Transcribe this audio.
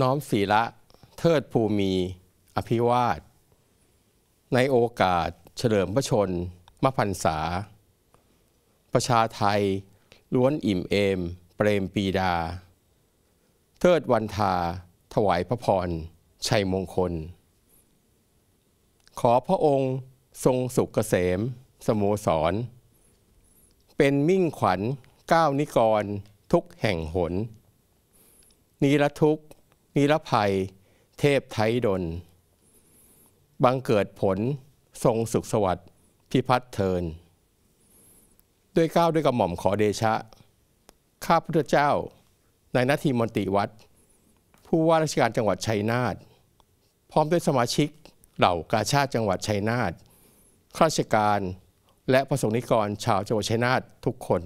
น้อมศีละ เทิดภูมิอภิวาสในโอกาส เฉลิมพระชนมพันษา ประชาไทย ล้วนอิ่มเอม เปรมปีดา เทิดวันทาถวายพระพร ชัยมงคล ขอพระองค์ทรงสุขเกษมสโมสร เป็นมิ่งขวัญ ก้าวนิกร ทุกแห่งหนนิรทุกขนิรภัยเทพไทยดล บังเกิดผลทรงสุขสวัสดิ์พิพัฒน์เทิน ด้วยก้าวด้วยกระหม่อมขอเดชะ ข้าพุทธเจ้าในนาทีมติวัดผู้ว่าราชการจังหวัดชัยนาทพร้อมด้วยสมาชิกเหล่ากาชาติจังหวัดชัยนาทข้าราชการและประสงนิกรชาวจังหวัดชัยนาททุกคน